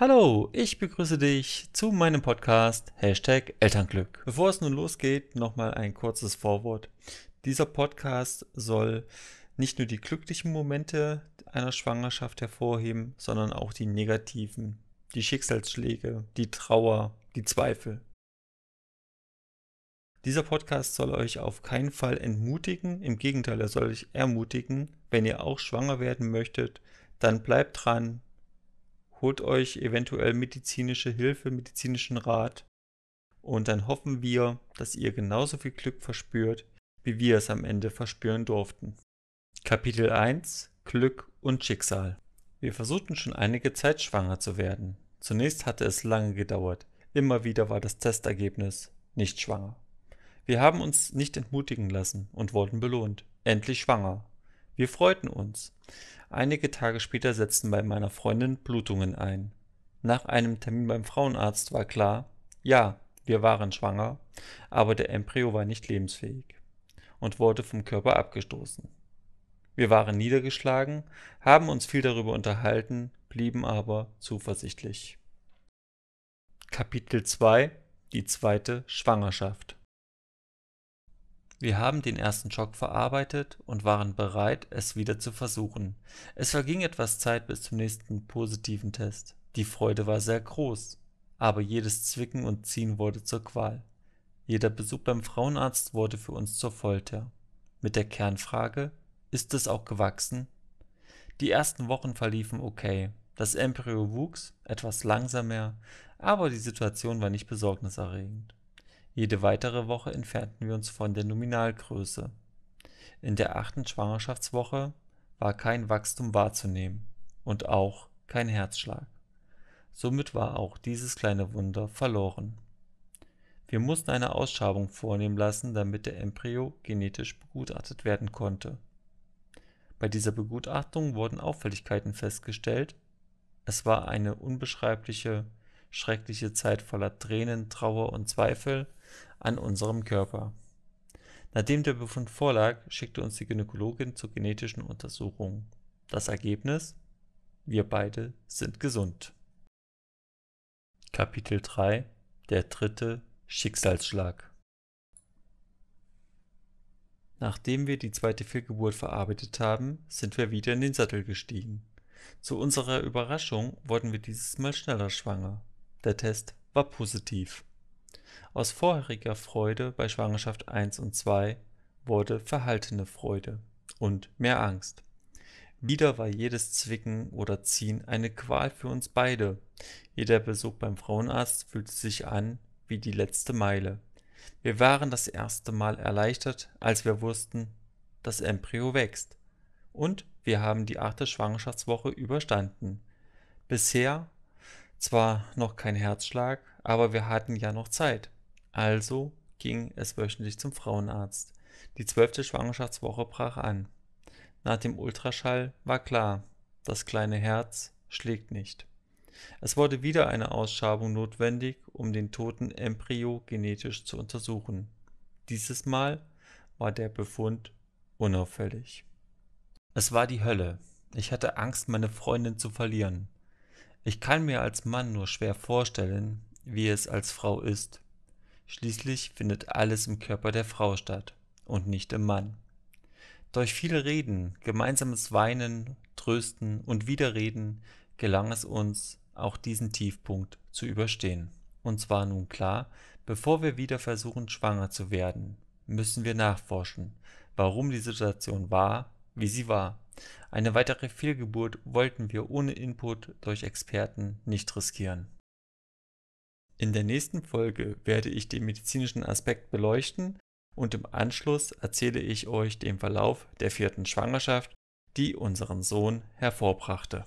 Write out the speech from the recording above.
Hallo, ich begrüße dich zu meinem Podcast Hashtag Elternglück. Bevor es nun losgeht, nochmal ein kurzes Vorwort. Dieser Podcast soll nicht nur die glücklichen Momente einer Schwangerschaft hervorheben, sondern auch die negativen, die Schicksalsschläge, die Trauer, die Zweifel. Dieser Podcast soll euch auf keinen Fall entmutigen, im Gegenteil, er soll euch ermutigen, wenn ihr auch schwanger werden möchtet, dann bleibt dran, holt euch eventuell medizinische Hilfe, medizinischen Rat und dann hoffen wir, dass ihr genauso viel Glück verspürt, wie wir es am Ende verspüren durften. Kapitel 1 Glück und Schicksal Wir versuchten schon einige Zeit schwanger zu werden. Zunächst hatte es lange gedauert. Immer wieder war das Testergebnis nicht schwanger. Wir haben uns nicht entmutigen lassen und wurden belohnt. Endlich schwanger. Wir freuten uns. Einige Tage später setzten bei meiner Freundin Blutungen ein. Nach einem Termin beim Frauenarzt war klar, ja, wir waren schwanger, aber der Embryo war nicht lebensfähig und wurde vom Körper abgestoßen. Wir waren niedergeschlagen, haben uns viel darüber unterhalten, blieben aber zuversichtlich. Kapitel 2 Die zweite Schwangerschaft wir haben den ersten Schock verarbeitet und waren bereit, es wieder zu versuchen. Es verging etwas Zeit bis zum nächsten positiven Test. Die Freude war sehr groß, aber jedes Zwicken und Ziehen wurde zur Qual. Jeder Besuch beim Frauenarzt wurde für uns zur Folter. Mit der Kernfrage, ist es auch gewachsen? Die ersten Wochen verliefen okay. Das Embryo wuchs, etwas langsamer, aber die Situation war nicht besorgniserregend. Jede weitere Woche entfernten wir uns von der Nominalgröße. In der achten Schwangerschaftswoche war kein Wachstum wahrzunehmen und auch kein Herzschlag. Somit war auch dieses kleine Wunder verloren. Wir mussten eine Ausschabung vornehmen lassen, damit der Embryo genetisch begutachtet werden konnte. Bei dieser Begutachtung wurden Auffälligkeiten festgestellt. Es war eine unbeschreibliche schreckliche Zeit voller Tränen, Trauer und Zweifel an unserem Körper. Nachdem der Befund vorlag, schickte uns die Gynäkologin zur genetischen Untersuchung. Das Ergebnis? Wir beide sind gesund. Kapitel 3 Der dritte Schicksalsschlag Nachdem wir die zweite Fehlgeburt verarbeitet haben, sind wir wieder in den Sattel gestiegen. Zu unserer Überraschung wurden wir dieses Mal schneller schwanger. Der Test war positiv. Aus vorheriger Freude bei Schwangerschaft 1 und 2 wurde verhaltene Freude und mehr Angst. Wieder war jedes Zwicken oder Ziehen eine Qual für uns beide. Jeder Besuch beim Frauenarzt fühlte sich an wie die letzte Meile. Wir waren das erste Mal erleichtert, als wir wussten, das Embryo wächst. Und wir haben die achte Schwangerschaftswoche überstanden. Bisher zwar noch kein Herzschlag, aber wir hatten ja noch Zeit. Also ging es wöchentlich zum Frauenarzt. Die zwölfte Schwangerschaftswoche brach an. Nach dem Ultraschall war klar, das kleine Herz schlägt nicht. Es wurde wieder eine Ausschabung notwendig, um den toten Embryo genetisch zu untersuchen. Dieses Mal war der Befund unauffällig. Es war die Hölle. Ich hatte Angst, meine Freundin zu verlieren. Ich kann mir als Mann nur schwer vorstellen, wie es als Frau ist. Schließlich findet alles im Körper der Frau statt und nicht im Mann. Durch viele Reden, gemeinsames Weinen, Trösten und Widerreden gelang es uns, auch diesen Tiefpunkt zu überstehen. Und zwar nun klar, bevor wir wieder versuchen, schwanger zu werden, müssen wir nachforschen, warum die Situation war, wie sie war. Eine weitere Fehlgeburt wollten wir ohne Input durch Experten nicht riskieren. In der nächsten Folge werde ich den medizinischen Aspekt beleuchten und im Anschluss erzähle ich euch den Verlauf der vierten Schwangerschaft, die unseren Sohn hervorbrachte.